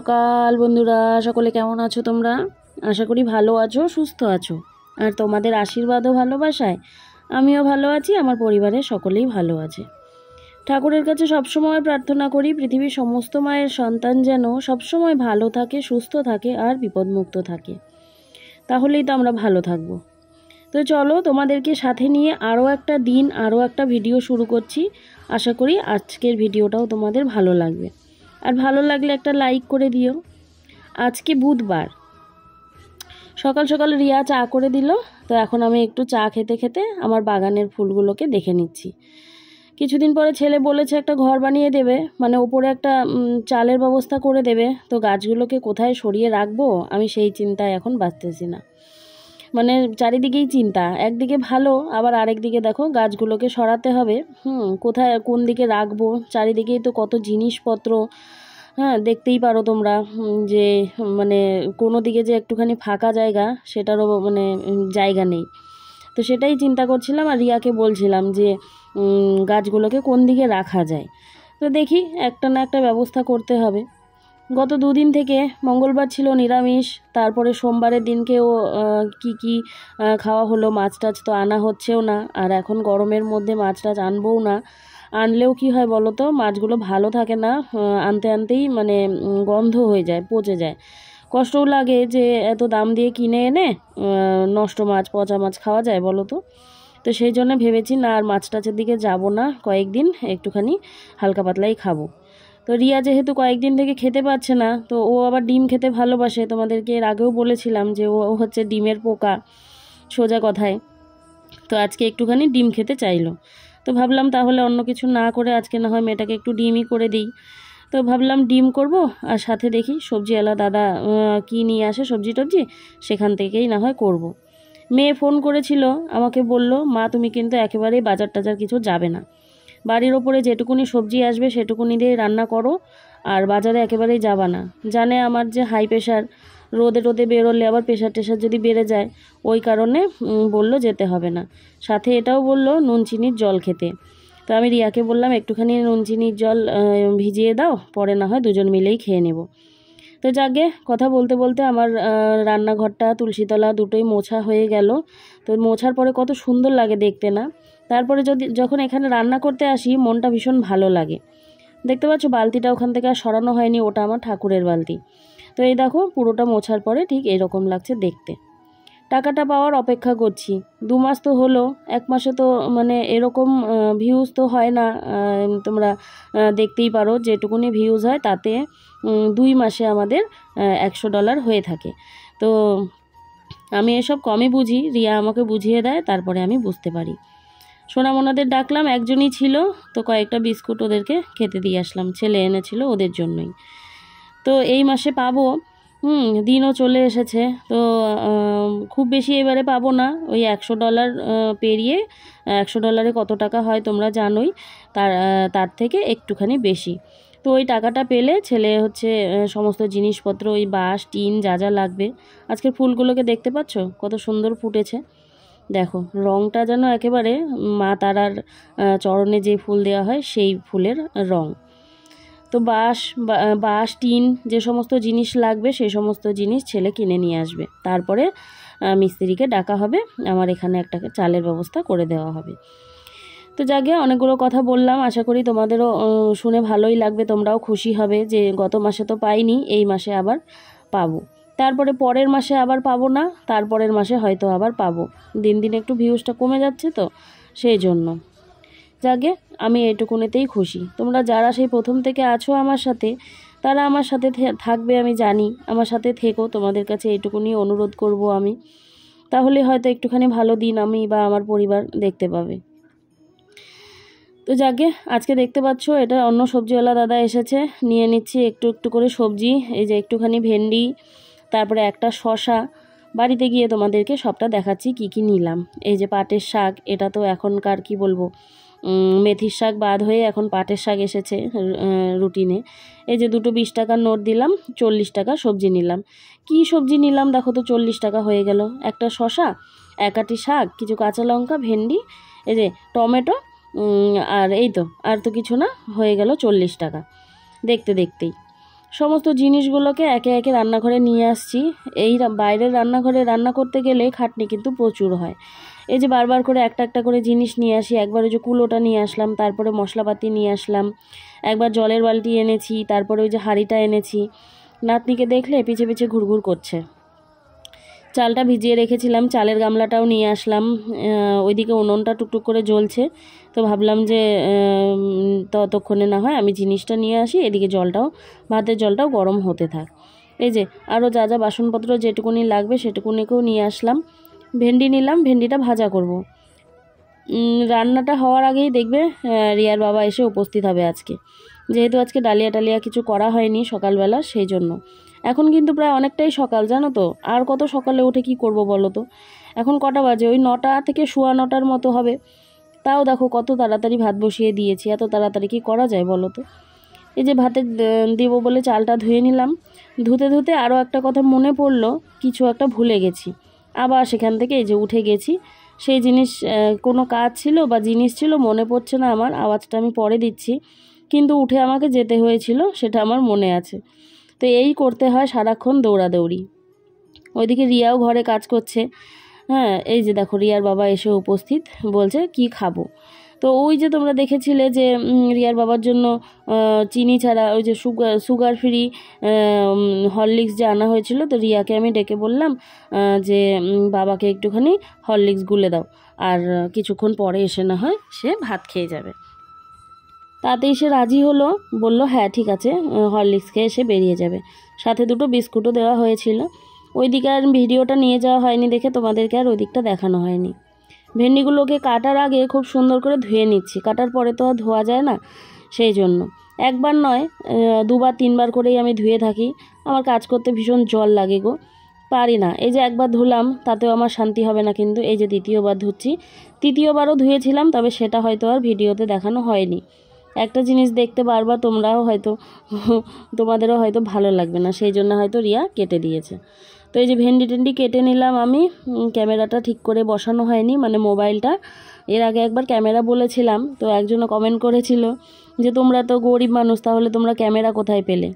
সকাল বন্ধুরা সকলে কেমন আছো তোমরা আশা করি ভালো আছো সুস্থ আছো আর তোমাদের আশীর্বাদও ভালোবাসায় আমিও ভালো আছি আমার পরিবারের সকলেই ভালো আছে ঠাকুরের কাছে সবসময় প্রার্থনা করি পৃথিবীর সমস্ত মায়ের সন্তান যেন সবসময় ভালো থাকে সুস্থ থাকে আর বিপদমুক্ত থাকে তাহলেই তো আমরা ভালো থাকব তো চলো তোমাদেরকে সাথে নিয়ে আরও একটা দিন আরও একটা ভিডিও শুরু করছি আশা করি আজকের ভিডিওটাও তোমাদের ভালো লাগবে আর ভালো লাগলে একটা লাইক করে দিও আজকে বুধবার সকাল সকাল রিয়া চা করে দিল তো এখন আমি একটু চা খেতে খেতে আমার বাগানের ফুলগুলোকে দেখে নিচ্ছি কিছুদিন পরে ছেলে বলেছে একটা ঘর বানিয়ে দেবে মানে ওপরে একটা চালের ব্যবস্থা করে দেবে তো গাছগুলোকে কোথায় সরিয়ে রাখবো আমি সেই চিন্তায় এখন বাঁচতেছি না মানে চারিদিকেই চিন্তা একদিকে ভালো আবার আরেকদিকে দেখো গাছগুলোকে সরাতে হবে হুম কোথায় কোন দিকে রাখবো চারিদিকেই তো কত জিনিসপত্র হ্যাঁ দেখতেই পারো তোমরা যে মানে কোনো দিকে যে একটুখানি ফাঁকা জায়গা সেটারও মানে জায়গা নেই তো সেটাই চিন্তা করছিলাম আর রিয়াকে বলছিলাম যে গাছগুলোকে কোন দিকে রাখা যায় তো দেখি একটা না একটা ব্যবস্থা করতে হবে গত দুদিন থেকে মঙ্গলবার ছিল নিরামিষ তারপরে সোমবারের দিনকেও কি কি খাওয়া হলো মাছ টাছ তো আনা হচ্ছেও না আর এখন গরমের মধ্যে মাছ টাছ আনবও না আনলেও কি হয় বলো তো মাছগুলো ভালো থাকে না আনতে আনতেই মানে গন্ধ হয়ে যায় পচে যায় কষ্টও লাগে যে এত দাম দিয়ে কিনে এনে নষ্ট মাছ পচা মাছ খাওয়া যায় বলো তো তো সেই জন্য ভেবেছি না আর মাছ টাছের দিকে যাব না কয়েকদিন একটুখানি হালকা পাতলাই খাবো তো রিয়া যেহেতু কয়েকদিন থেকে খেতে পারছে না তো ও আবার ডিম খেতে ভালোবাসে তোমাদেরকে এর আগেও বলেছিলাম যে ও হচ্ছে ডিমের পোকা সোজা কথায় তো আজকে একটুখানি ডিম খেতে চাইলো তো ভাবলাম তাহলে অন্য কিছু না করে আজকে না হয় মেয়েটাকে একটু ডিমই করে দিই তো ভাবলাম ডিম করব আর সাথে দেখি সবজিওয়ালা দাদা কি নিয়ে আসে সবজি টবজি সেখান থেকেই না হয় করব। মেয়ে ফোন করেছিল আমাকে বলল মা তুমি কিন্তু একেবারেই বাজার টাজার কিছু যাবে না বাড়ির ওপরে যেটুকুনি সবজি আসবে সেটুকুনি দিয়ে রান্না করো আর বাজারে একেবারেই যাবা না জানে আমার যে হাই প্রেশার রোদে রোদে বেরোলে আবার প্রেশার টেশার যদি বেড়ে যায় ওই কারণে বলল যেতে হবে না সাথে এটাও বলল নুন চিনির জল খেতে তো আমি রিয়াকে বললাম একটুখানি নুন চিনির জল ভিজিয়ে দাও পরে না হয় দুজন মিলেই খেয়ে নেব তো যাকে কথা বলতে বলতে আমার রান্নাঘরটা তুলসীতলা দুটোই মোছা হয়ে গেল তো মোছার পরে কত সুন্দর লাগে দেখতে না তারপরে যদি যখন এখানে রান্না করতে আসি মনটা ভীষণ ভালো লাগে দেখতে পাচ্ছ বালতিটা ওখান থেকে আর সরানো হয়নি ওটা আমার ঠাকুরের বালতি তো এই দেখো পুরোটা মোছার পরে ঠিক এরকম লাগছে দেখতে টাকাটা পাওয়ার অপেক্ষা করছি দু মাস তো হলো এক মাসে তো মানে এরকম ভিউজ তো হয় না তোমরা দেখতেই পারো যেটুকুনি ভিউজ হয় তাতে দুই মাসে আমাদের একশো ডলার হয়ে থাকে তো আমি এসব কমই বুঝি রিয়া আমাকে বুঝিয়ে দেয় তারপরে আমি বুঝতে পারি ওনাদের ডাকলাম একজনই ছিল তো কয়েকটা বিস্কুট ওদেরকে খেতে দিয়ে আসলাম ছেলে এনেছিল ওদের জন্যই তো এই মাসে পাবো হুম দিনও চলে এসেছে তো খুব বেশি এবারে পাবো না ওই একশো ডলার পেরিয়ে একশো ডলারে কত টাকা হয় তোমরা জানোই তার তার থেকে একটুখানি বেশি তো ওই টাকাটা পেলে ছেলে হচ্ছে সমস্ত জিনিসপত্র ওই বাঁশ টিন যা যা লাগবে আজকের ফুলগুলোকে দেখতে পাচ্ছ কত সুন্দর ফুটেছে দেখো রঙটা যেন একেবারে মা তারার চরণে যে ফুল দেওয়া হয় সেই ফুলের রঙ তো বাঁশ বাঁশ টিন যে সমস্ত জিনিস লাগবে সেই সমস্ত জিনিস ছেলে কিনে নিয়ে আসবে তারপরে মিস্ত্রিকে ডাকা হবে আমার এখানে একটা চালের ব্যবস্থা করে দেওয়া হবে তো যাকে অনেকগুলো কথা বললাম আশা করি তোমাদেরও শুনে ভালোই লাগবে তোমরাও খুশি হবে যে গত মাসে তো পাইনি এই মাসে আবার পাবো তারপরে পরের মাসে আবার পাবো না তারপরের মাসে হয়তো আবার পাবো দিন দিন একটু ভিউজটা কমে যাচ্ছে তো সেই জন্য যাকে আমি এটুকুনেতেই খুশি তোমরা যারা সেই প্রথম থেকে আছো আমার সাথে তারা আমার সাথে থাকবে আমি জানি আমার সাথে থেকো তোমাদের কাছে এটুকুনি অনুরোধ করব আমি তাহলে হয়তো একটুখানি ভালো দিন আমি বা আমার পরিবার দেখতে পাবে তো যাকে আজকে দেখতে পাচ্ছ এটা অন্য সবজিওয়ালা দাদা এসেছে নিয়ে নিচ্ছি একটু একটু করে সবজি এই যে একটুখানি ভেন্ডি তারপরে একটা শশা বাড়িতে গিয়ে তোমাদেরকে সবটা দেখাচ্ছি কি কি নিলাম এই যে পাটের শাক এটা তো এখনকার কি বলবো মেথির শাক বাদ হয়ে এখন পাটের শাক এসেছে রুটিনে এই যে দুটো বিশ টাকার নোট দিলাম চল্লিশ টাকা সবজি নিলাম কি সবজি নিলাম দেখো তো চল্লিশ টাকা হয়ে গেল একটা শশা একাটি শাক কিছু কাঁচা লঙ্কা ভেন্ডি এই যে টমেটো আর এই তো আর তো কিছু না হয়ে গেল চল্লিশ টাকা দেখতে দেখতেই সমস্ত জিনিসগুলোকে একে একে রান্নাঘরে নিয়ে আসছি এই বাইরের রান্নাঘরে রান্না করতে গেলে খাটনি কিন্তু প্রচুর হয় এই যে বারবার করে একটা একটা করে জিনিস নিয়ে আসি একবার ওই যে কুলোটা নিয়ে আসলাম তারপরে মশলাপাতি নিয়ে আসলাম একবার জলের বালতি এনেছি তারপরে ওই যে হাঁড়িটা এনেছি নাতনিকে দেখলে পিছে পিছে ঘুরঘুর করছে চালটা ভিজিয়ে রেখেছিলাম চালের গামলাটাও নিয়ে আসলাম ওইদিকে উনুনটা টুকটুক করে জ্বলছে তো ভাবলাম যে ততক্ষণে না হয় আমি জিনিসটা নিয়ে আসি এদিকে জলটাও ভাতের জলটাও গরম হতে থাক এই যে আরও যা যা বাসনপত্র যেটুকুনি লাগবে সেটুকুনিকেও নিয়ে আসলাম ভেন্ডি নিলাম ভেন্ডিটা ভাজা করব। রান্নাটা হওয়ার আগেই দেখবে রিয়ার বাবা এসে উপস্থিত হবে আজকে যেহেতু আজকে ডালিয়া টালিয়া কিছু করা হয়নি সকালবেলা সেই জন্য এখন কিন্তু প্রায় অনেকটাই সকাল জানো তো আর কত সকালে উঠে কি করব বলো তো এখন কটা বাজে ওই নটা থেকে শোয়া নটার মতো হবে তাও দেখো কত তাড়াতাড়ি ভাত বসিয়ে দিয়েছি এত তাড়াতাড়ি কি করা যায় বলো তো এই যে ভাতে দেব বলে চালটা ধুয়ে নিলাম ধুতে ধুতে আরও একটা কথা মনে পড়লো কিছু একটা ভুলে গেছি আবার সেখান থেকে এই যে উঠে গেছি সেই জিনিস কোনো কাজ ছিল বা জিনিস ছিল মনে পড়ছে না আমার আওয়াজটা আমি পরে দিচ্ছি কিন্তু উঠে আমাকে যেতে হয়েছিল সেটা আমার মনে আছে তো এই করতে হয় সারাক্ষণ দৌড়াদৌড়ি ওইদিকে রিয়াও ঘরে কাজ করছে হ্যাঁ এই যে দেখো রিয়ার বাবা এসে উপস্থিত বলছে কি খাবো তো ওই যে তোমরা দেখেছিলে যে রিয়ার বাবার জন্য চিনি ছাড়া ওই যে সুগার সুগার ফ্রি হরলিক্স যে আনা হয়েছিল তো রিয়াকে আমি ডেকে বললাম যে বাবাকে একটুখানি হরলিক্স গুলে দাও আর কিছুক্ষণ পরে এসে না হয় সে ভাত খেয়ে যাবে তাতেই সে রাজি হলো বলল হ্যাঁ ঠিক আছে হরলিক্স খেয়ে এসে বেরিয়ে যাবে সাথে দুটো বিস্কুটও দেওয়া হয়েছিল ওইদিকে আর ভিডিওটা নিয়ে যাওয়া হয়নি দেখে তোমাদেরকে আর ওইদিকটা দেখানো হয়নি ভেন্ডিগুলোকে কাটার আগে খুব সুন্দর করে ধুয়ে নিচ্ছি কাটার পরে তো আর ধোয়া যায় না সেই জন্য একবার নয় দুবার তিনবার করেই আমি ধুয়ে থাকি আমার কাজ করতে ভীষণ জল লাগে গো পারি না এই যে একবার ধুলাম তাতেও আমার শান্তি হবে না কিন্তু এই যে দ্বিতীয়বার ধুচ্ছি তৃতীয়বারও ধুয়েছিলাম তবে সেটা হয়তো আর ভিডিওতে দেখানো হয়নি একটা জিনিস দেখতে পারবা তোমরাও হয়তো তোমাদেরও হয়তো ভালো লাগবে না সেই জন্য হয়তো রিয়া কেটে দিয়েছে তো এই যে ভেন্ডি টেন্ডি কেটে নিলাম আমি ক্যামেরাটা ঠিক করে বসানো হয়নি মানে মোবাইলটা এর আগে একবার ক্যামেরা বলেছিলাম তো একজনে কমেন্ট করেছিল যে তোমরা তো গরিব মানুষ তাহলে তোমরা ক্যামেরা কোথায় পেলে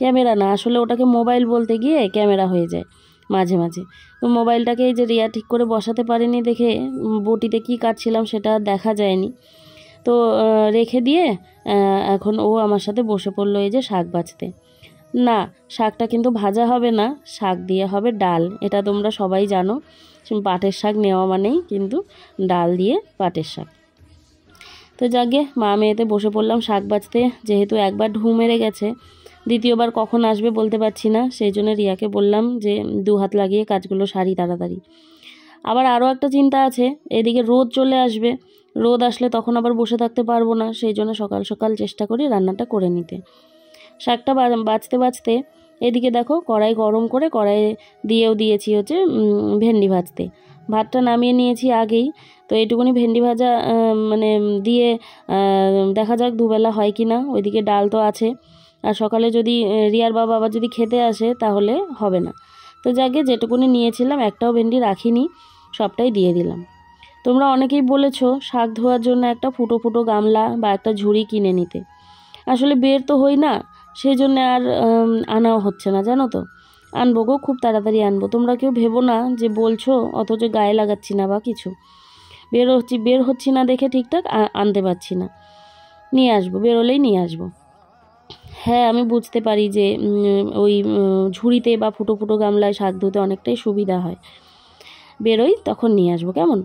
ক্যামেরা না আসলে ওটাকে মোবাইল বলতে গিয়ে ক্যামেরা হয়ে যায় মাঝে মাঝে তো মোবাইলটাকে যে রিয়া ঠিক করে বসাতে পারিনি দেখে বটিতে কি কাটছিলাম সেটা দেখা যায়নি তো রেখে দিয়ে এখন ও আমার সাথে বসে পড়লো এই যে শাক বাঁচতে না শাকটা কিন্তু ভাজা হবে না শাক দিয়ে হবে ডাল এটা তোমরা সবাই জানো পাটের শাক নেওয়া মানেই কিন্তু ডাল দিয়ে পাটের শাক তো যাকে মা মেয়েতে বসে পড়লাম শাক বাঁচতে যেহেতু একবার ঢু মেরে গেছে দ্বিতীয়বার কখন আসবে বলতে পারছি না সেই জন্য রিয়াকে বললাম যে দু হাত লাগিয়ে কাজগুলো সারি তাড়াতাড়ি আবার আরও একটা চিন্তা আছে এদিকে রোদ চলে আসবে রোদ আসলে তখন আবার বসে থাকতে পারবো না সেই জন্য সকাল সকাল চেষ্টা করি রান্নাটা করে নিতে শাকটা বাঁচতে বাঁচতে এদিকে দেখো কড়াই গরম করে কড়াই দিয়েও দিয়েছি হচ্ছে ভেন্ডি ভাজতে ভাতটা নামিয়ে নিয়েছি আগেই তো এইটুকুনি ভেন্ডি ভাজা মানে দিয়ে দেখা যাক দুবেলা হয় কি না ওইদিকে ডাল তো আছে আর সকালে যদি রিয়ার বাবা আবার যদি খেতে আসে তাহলে হবে না তো যাকে যেটুকুনি নিয়েছিলাম একটাও ভেন্ডি রাখিনি সবটাই দিয়ে দিলাম তোমরা অনেকেই বলেছ শাক ধোয়ার জন্য একটা ফুটো ফুটো গামলা বা একটা ঝুড়ি কিনে নিতে আসলে বের তো হই না সেই জন্য আর আনাও হচ্ছে না জানো তো আনবো গো খুব তাড়াতাড়ি আনবো তোমরা কেউ ভেবো না যে বলছো অথচ গায়ে লাগাচ্ছি না বা কিছু বের হচ্ছি বের হচ্ছি না দেখে ঠিকঠাক আনতে পারছি না নিয়ে আসবো বেরোলেই নিয়ে আসবো হ্যাঁ আমি বুঝতে পারি যে ওই ঝুড়িতে বা ফুটো ফুটো গামলায় শাক ধুতে অনেকটাই সুবিধা হয় বেরোই তখন নিয়ে আসবো কেমন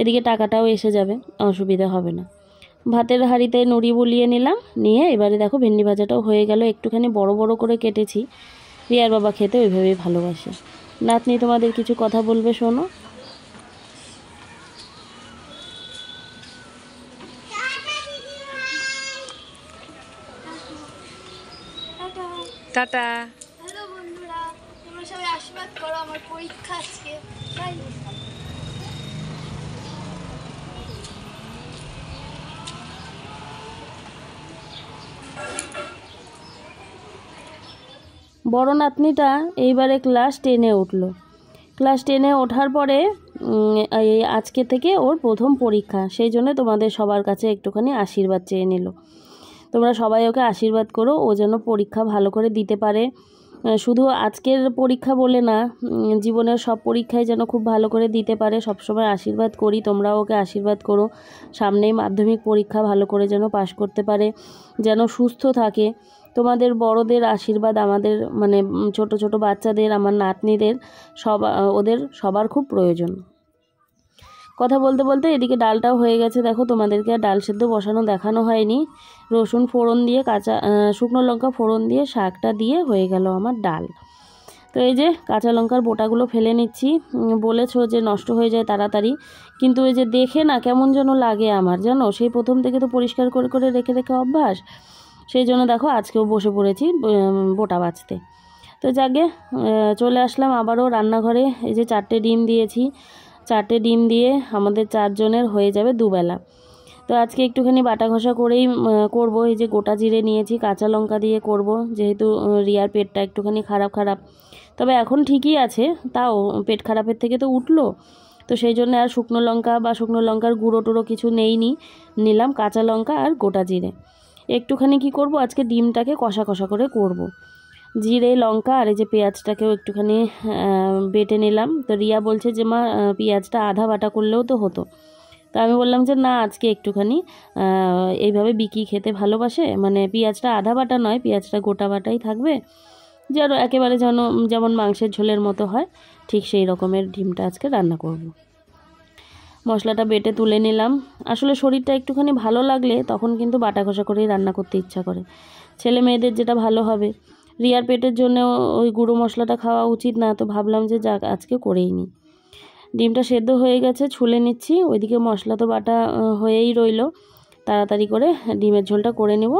এদিকে টাকাটাও এসে যাবে অসুবিধা হবে না ভাতের হাঁড়িতে নুড়ি বুলিয়ে নিলাম নিয়ে এবারে দেখো ভেন্ডি ভাজাটাও হয়ে গেল একটুখানি বড় বড় করে কেটেছি রিয়ার বাবা খেতে ওইভাবেই ভালোবাসে নাতনি তোমাদের কিছু কথা বলবে শোনো টাটা হ্যালো বন্ধুরা তোমরা সবাই আশীর্বাদ করো আমার পরীক্ষা আজকে বড় নাতনিটা এইবারে ক্লাস টেনে উঠল ক্লাস টেনে ওঠার পরে এই আজকে থেকে ওর প্রথম পরীক্ষা সেই জন্য তোমাদের সবার কাছে একটুখানি আশীর্বাদ চেয়ে নিল তোমরা সবাই ওকে আশীর্বাদ করো ও যেন পরীক্ষা ভালো করে দিতে পারে শুধু আজকের পরীক্ষা বলে না জীবনের সব পরীক্ষায় যেন খুব ভালো করে দিতে পারে সবসময় আশীর্বাদ করি তোমরাও ওকে আশীর্বাদ করো সামনেই মাধ্যমিক পরীক্ষা ভালো করে যেন পাশ করতে পারে যেন সুস্থ থাকে তোমাদের বড়দের আশীর্বাদ আমাদের মানে ছোট ছোট বাচ্চাদের আমার নাতনিদের সব ওদের সবার খুব প্রয়োজন কথা বলতে বলতে এদিকে ডালটাও হয়ে গেছে দেখো তোমাদেরকে আর ডাল সেদ্ধ বসানো দেখানো হয়নি রসুন ফোড়ন দিয়ে কাঁচা শুকনো লঙ্কা ফোড়ন দিয়ে শাকটা দিয়ে হয়ে গেল আমার ডাল তো এই যে কাঁচা লঙ্কার বোটাগুলো ফেলে নিচ্ছি বলেছো যে নষ্ট হয়ে যায় তাড়াতাড়ি কিন্তু এই যে দেখে না কেমন যেন লাগে আমার জানো সেই প্রথম থেকে তো পরিষ্কার করে করে রেখে রেখে অভ্যাস সেই জন্য দেখো আজকেও বসে পড়েছি বোটা বাঁচতে তো যাকে চলে আসলাম আবারও রান্নাঘরে এই যে চারটে ডিম দিয়েছি চারটে ডিম দিয়ে আমাদের চারজনের হয়ে যাবে দুবেলা তো আজকে একটুখানি বাটা ঘষা করেই করব এই যে গোটা জিরে নিয়েছি কাঁচা লঙ্কা দিয়ে করব যেহেতু রিয়ার পেটটা একটুখানি খারাপ খারাপ তবে এখন ঠিকই আছে তাও পেট খারাপের থেকে তো উঠলো তো সেই জন্য আর শুকনো লঙ্কা বা শুকনো লঙ্কার গুঁড়ো টুড়ো কিছু নেইনি নিলাম কাঁচা লঙ্কা আর গোটা জিরে একটুখানি কি করব আজকে ডিমটাকে কষা কষা করে করব। জিরে লঙ্কা আর এই যে পেঁয়াজটাকেও একটুখানি বেটে নিলাম তো রিয়া বলছে যে মা পেঁয়াজটা আধা বাটা করলেও তো হতো তো আমি বললাম যে না আজকে একটুখানি এইভাবে বিকি খেতে ভালোবাসে মানে পেঁয়াজটা আধা বাটা নয় পেঁয়াজটা গোটা বাটাই থাকবে যেন একেবারে যেন যেমন মাংসের ঝোলের মতো হয় ঠিক সেই রকমের ডিমটা আজকে রান্না করব। মশলাটা বেটে তুলে নিলাম আসলে শরীরটা একটুখানি ভালো লাগলে তখন কিন্তু বাটা ঘষা করেই রান্না করতে ইচ্ছা করে ছেলে মেয়েদের যেটা ভালো হবে রিয়ার পেটের জন্য ওই গুঁড়ো মশলাটা খাওয়া উচিত না তো ভাবলাম যে যাক আজকে করেই নি ডিমটা সেদ্ধ হয়ে গেছে ছুলে নিচ্ছি ওইদিকে মশলা তো বাটা হয়েই রইল তাড়াতাড়ি করে ডিমের ঝোলটা করে নেব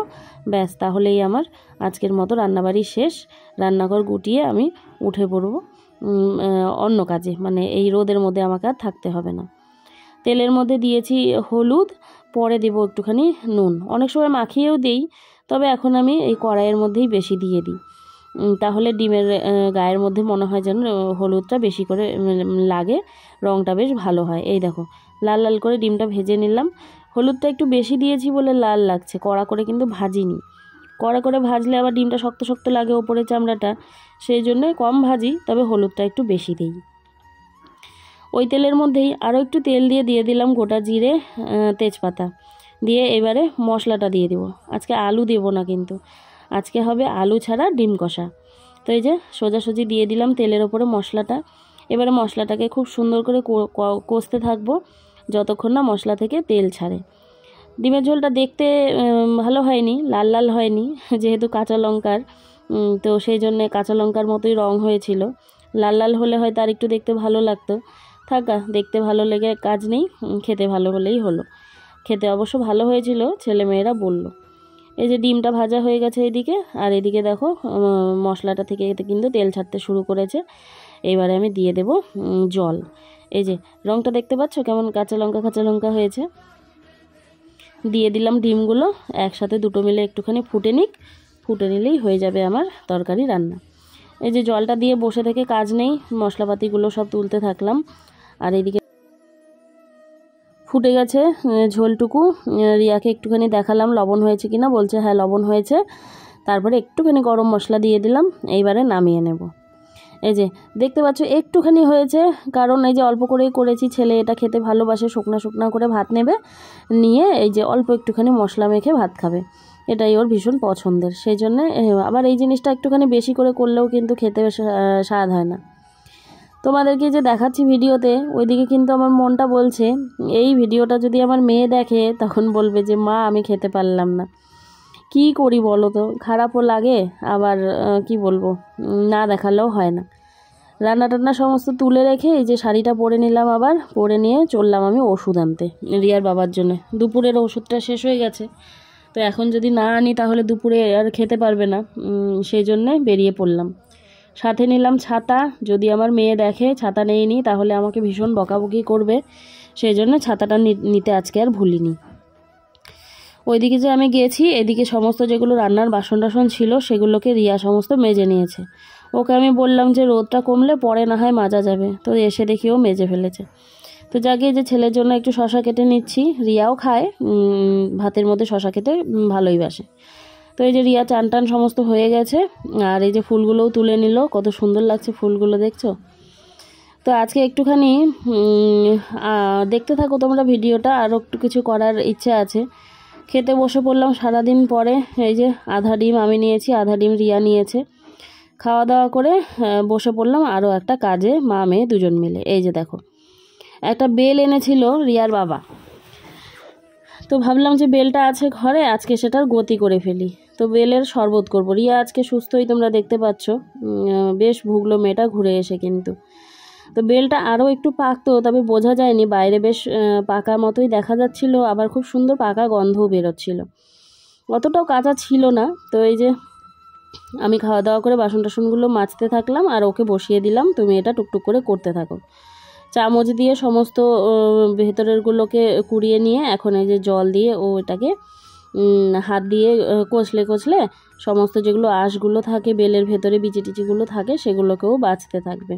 ব্যাস তাহলেই আমার আজকের মতো রান্নাবাড়ি শেষ রান্নাঘর গুটিয়ে আমি উঠে পড়ব অন্য কাজে মানে এই রোদের মধ্যে আমাকে আর থাকতে হবে না তেলের মধ্যে দিয়েছি হলুদ পরে দেব একটুখানি নুন অনেক সময় মাখিয়েও দিই তবে এখন আমি এই কড়াইয়ের মধ্যেই বেশি দিয়ে দিই তাহলে ডিমের গায়ের মধ্যে মনে হয় যেন হলুদটা বেশি করে লাগে রঙটা বেশ ভালো হয় এই দেখো লাল লাল করে ডিমটা ভেজে নিলাম হলুদটা একটু বেশি দিয়েছি বলে লাল লাগছে কড়া করে কিন্তু ভাজিনি কড়া করে ভাজলে আবার ডিমটা শক্ত শক্ত লাগে ওপরে চামড়াটা সেই জন্য কম ভাজি তবে হলুদটা একটু বেশি দিই ওই তেলের মধ্যেই আরও একটু তেল দিয়ে দিয়ে দিলাম গোটা জিরে তেজপাতা দিয়ে এবারে মশলাটা দিয়ে দেবো আজকে আলু দেব না কিন্তু আজকে হবে আলু ছাড়া ডিম কষা তো এই যে সোজাসুজি দিয়ে দিলাম তেলের ওপরে মশলাটা এবারে মশলাটাকে খুব সুন্দর করে কষতে থাকবো যতক্ষণ না মশলা থেকে তেল ছাড়ে ডিমের ঝোলটা দেখতে ভালো হয়নি লাল লাল হয়নি যেহেতু কাঁচা লঙ্কার তো সেই জন্যে কাঁচা লঙ্কার মতোই রং হয়েছিল লাল লাল হলে হয়তো আর একটু দেখতে ভালো লাগতো থাকা দেখতে ভালো লেগে কাজ নেই খেতে ভালো হলেই হলো খেতে অবশ্য ভালো হয়েছিল ছেলেমেয়েরা বলল এই যে ডিমটা ভাজা হয়ে গেছে এদিকে আর এদিকে দেখো মশলাটা থেকে কিন্তু তেল ছাড়তে শুরু করেছে এবারে আমি দিয়ে দেব জল এই যে রঙটা দেখতে পাচ্ছ কেমন কাঁচা লঙ্কা কাঁচা লঙ্কা হয়েছে দিয়ে দিলাম ডিমগুলো একসাথে দুটো মিলে একটুখানি ফুটে নিক ফুটে নিলেই হয়ে যাবে আমার তরকারি রান্না এই যে জলটা দিয়ে বসে থেকে কাজ নেই মশলাপাতিগুলো সব তুলতে থাকলাম আর এদিকে ফুটে গেছে ঝোলটুকু রিয়াকে একটুখানি দেখালাম লবণ হয়েছে কিনা বলছে হ্যাঁ লবণ হয়েছে তারপরে একটুখানি গরম মশলা দিয়ে দিলাম এইবারে নামিয়ে নেব এই যে দেখতে পাচ্ছ একটুখানি হয়েছে কারণ এই যে অল্প করেই করেছি ছেলে এটা খেতে ভালোবাসে শুকনা শুকনা করে ভাত নেবে নিয়ে এই যে অল্প একটুখানি মশলা মেখে ভাত খাবে এটাই ওর ভীষণ পছন্দের সেই জন্যে আবার এই জিনিসটা একটুখানি বেশি করে করলেও কিন্তু খেতে স্বাদ হয় না তোমাদেরকে যে দেখাচ্ছি ভিডিওতে ওইদিকে কিন্তু আমার মনটা বলছে এই ভিডিওটা যদি আমার মেয়ে দেখে তখন বলবে যে মা আমি খেতে পারলাম না কি করি বলো তো খারাপও লাগে আবার কি বলবো না দেখালেও হয় না রান্না টান্না সমস্ত তুলে রেখে এই যে শাড়িটা পরে নিলাম আবার পরে নিয়ে চললাম আমি ওষুধ আনতে রিয়ার বাবার জন্য দুপুরের ওষুধটা শেষ হয়ে গেছে তো এখন যদি না আনি তাহলে দুপুরে আর খেতে পারবে না সেই জন্যে বেরিয়ে পড়লাম সাথে নিলাম ছাতা যদি আমার মেয়ে দেখে ছাতা নেই নি তাহলে আমাকে ভীষণ বকাবকি করবে সেই জন্য ছাতাটা নিতে আজকে আর ভুলিনি ওইদিকে যে আমি গিয়েছি এদিকে সমস্ত যেগুলো রান্নার বাসন টাসন ছিল সেগুলোকে রিয়া সমস্ত মেজে নিয়েছে ওকে আমি বললাম যে রোদটা কমলে পরে না হয় মাজা যাবে তো এসে দেখি ও মেজে ফেলেছে তো যাকে যে ছেলের জন্য একটু শশা কেটে নিচ্ছি রিয়াও খায় ভাতের মধ্যে শশা খেতে ভালোই বাসে তো এই যে রিয়া চান টান সমস্ত হয়ে গেছে আর এই যে ফুলগুলোও তুলে নিল কত সুন্দর লাগছে ফুলগুলো দেখছো তো আজকে একটুখানি দেখতে থাকো তোমরা ভিডিওটা আর একটু কিছু করার ইচ্ছে আছে খেতে বসে পড়লাম সারাদিন পরে এই যে আধা ডিম আমি নিয়েছি আধা ডিম রিয়া নিয়েছে খাওয়া দাওয়া করে বসে পড়লাম আরও একটা কাজে মা মেয়ে দুজন মিলে এই যে দেখো একটা বেল এনেছিল রিয়ার বাবা তো ভাবলাম যে বেলটা আছে ঘরে আজকে সেটার গতি করে ফেলি তো বেলের শরবত করব রিয়া আজকে সুস্থই তোমরা দেখতে পাচ্ছ বেশ ভুগলো মেয়েটা ঘুরে এসে কিন্তু তো বেলটা আরও একটু পাকতো তবে বোঝা যায়নি বাইরে বেশ পাকা মতোই দেখা যাচ্ছিল আবার খুব সুন্দর পাকা গন্ধও বেরোচ্ছিল অতটাও কাঁচা ছিল না তো এই যে আমি খাওয়া দাওয়া করে বাসন টাসনগুলো মাজতে থাকলাম আর ওকে বসিয়ে দিলাম তুমি এটা টুকটুক করে করতে থাকো চামচ দিয়ে সমস্ত ভেতরেরগুলোকে কুড়িয়ে নিয়ে এখন এই যে জল দিয়ে ও এটাকে হাত দিয়ে কষলে কষলে সমস্ত যেগুলো আঁশগুলো থাকে বেলের ভেতরে বিচি টিচিগুলো থাকে সেগুলোকেও বাঁচতে থাকবে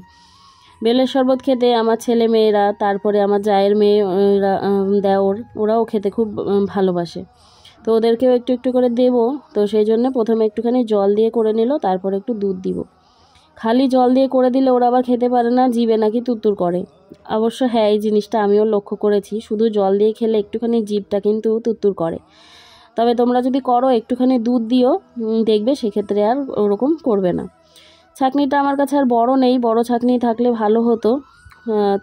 বেলের শরবত খেতে আমার ছেলে মেয়েরা তারপরে আমার জায়ের মেয়েরা দেওর ওরাও খেতে খুব ভালোবাসে তো ওদেরকেও একটু একটু করে দেব তো সেই জন্য প্রথমে একটুখানি জল দিয়ে করে নিল তারপরে একটু দুধ দিব খালি জল দিয়ে করে দিলে ওরা আবার খেতে পারে না জিবে নাকি তুতুর করে অবশ্য হ্যাঁ এই জিনিসটা আমিও লক্ষ্য করেছি শুধু জল দিয়ে খেলে একটুখানি জিভটা কিন্তু তুতুর করে তবে তোমরা যদি করো একটুখানি দুধ দিও দেখবে সেক্ষেত্রে আর ওরকম করবে না ছাঁকনিটা আমার কাছে আর বড় নেই বড় ছাঁকনি থাকলে ভালো হতো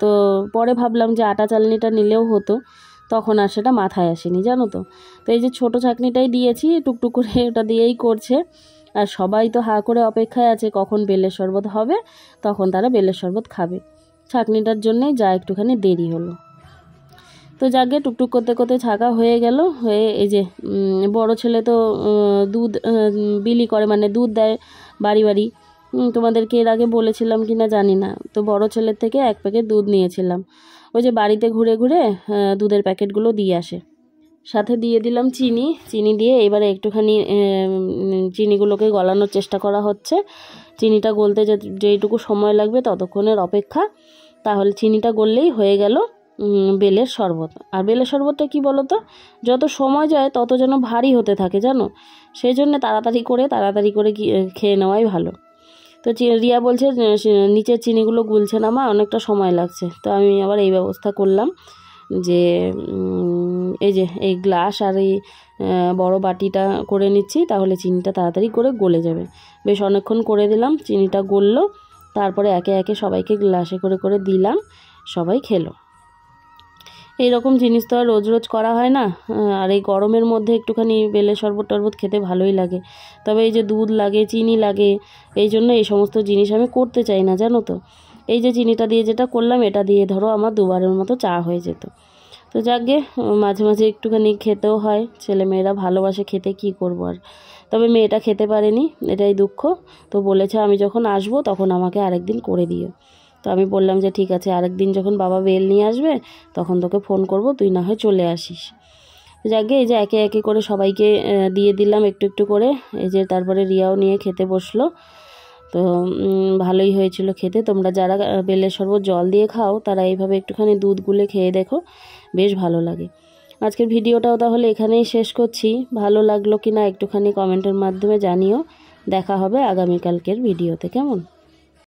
তো পরে ভাবলাম যে আটা চালনিটা নিলেও হতো তখন আর সেটা মাথায় আসেনি জানো তো তো এই যে ছোট ছাঁকনিটাই দিয়েছি টুকটুক করে ওটা দিয়েই করছে আর সবাই তো হা করে অপেক্ষায় আছে কখন বেলের শরবত হবে তখন তারা বেলের শরবত খাবে ছাঁকনিটার জন্যেই যা একটুখানি দেরি হলো তো যাকে টুকটুক করতে করতে ছাকা হয়ে গেল হয়ে এই যে বড় ছেলে তো দুধ বিলি করে মানে দুধ দেয় বাড়ি বাড়ি তোমাদেরকে এর আগে বলেছিলাম কি না জানি না তো বড় ছেলের থেকে এক প্যাকেট দুধ নিয়েছিলাম ওই যে বাড়িতে ঘুরে ঘুরে দুধের প্যাকেটগুলো দিয়ে আসে সাথে দিয়ে দিলাম চিনি চিনি দিয়ে এবারে একটুখানি চিনিগুলোকে গলানোর চেষ্টা করা হচ্ছে চিনিটা গলতে যেটুকু সময় লাগবে ততক্ষণের অপেক্ষা তাহলে চিনিটা গললেই হয়ে গেল বেলের শরবত আর বেলের শরবতটা কি বলো তো যত সময় যায় তত যেন ভারী হতে থাকে জানো সেই জন্য তাড়াতাড়ি করে তাড়াতাড়ি করে খেয়ে নেওয়াই ভালো তো রিয়া বলছে নিচের চিনিগুলো গুলছে না মা অনেকটা সময় লাগছে তো আমি আবার এই ব্যবস্থা করলাম যে এই যে এই গ্লাস আর এই বড় বাটিটা করে নিচ্ছি তাহলে চিনিটা তাড়াতাড়ি করে গলে যাবে বেশ অনেকক্ষণ করে দিলাম চিনিটা গললো তারপরে একে একে সবাইকে গ্লাসে করে করে দিলাম সবাই খেলো এইরকম জিনিস তো আর রোজ রোজ করা হয় না আর এই গরমের মধ্যে একটুখানি বেলে শরবত টরবত খেতে ভালোই লাগে তবে এই যে দুধ লাগে চিনি লাগে এই জন্য এই সমস্ত জিনিস আমি করতে চাই না জানো তো এই যে চিনিটা দিয়ে যেটা করলাম এটা দিয়ে ধরো আমার দুবারের মতো চা হয়ে যেত তো যাকে মাঝে মাঝে একটুখানি খেতেও হয় ছেলেমেয়েরা ভালোবাসে খেতে কি করবো আর তবে মেয়েটা খেতে পারেনি এটাই দুঃখ তো বলেছে আমি যখন আসবো তখন আমাকে আরেকদিন করে দিও তো আমি বললাম যে ঠিক আছে আরেক দিন যখন বাবা বেল নিয়ে আসবে তখন তোকে ফোন করব তুই না হয় চলে আসিস যাকে এই যে একে একে করে সবাইকে দিয়ে দিলাম একটু একটু করে এই যে তারপরে রিয়াও নিয়ে খেতে বসলো তো ভালোই হয়েছিল খেতে তোমরা যারা বেলের শরবত জল দিয়ে খাও তারা এইভাবে একটুখানি দুধ গুলে খেয়ে দেখো বেশ ভালো লাগে আজকের ভিডিওটাও তাহলে এখানেই শেষ করছি ভালো লাগলো কি না একটুখানি কমেন্টের মাধ্যমে জানিও দেখা হবে আগামীকালকের ভিডিওতে কেমন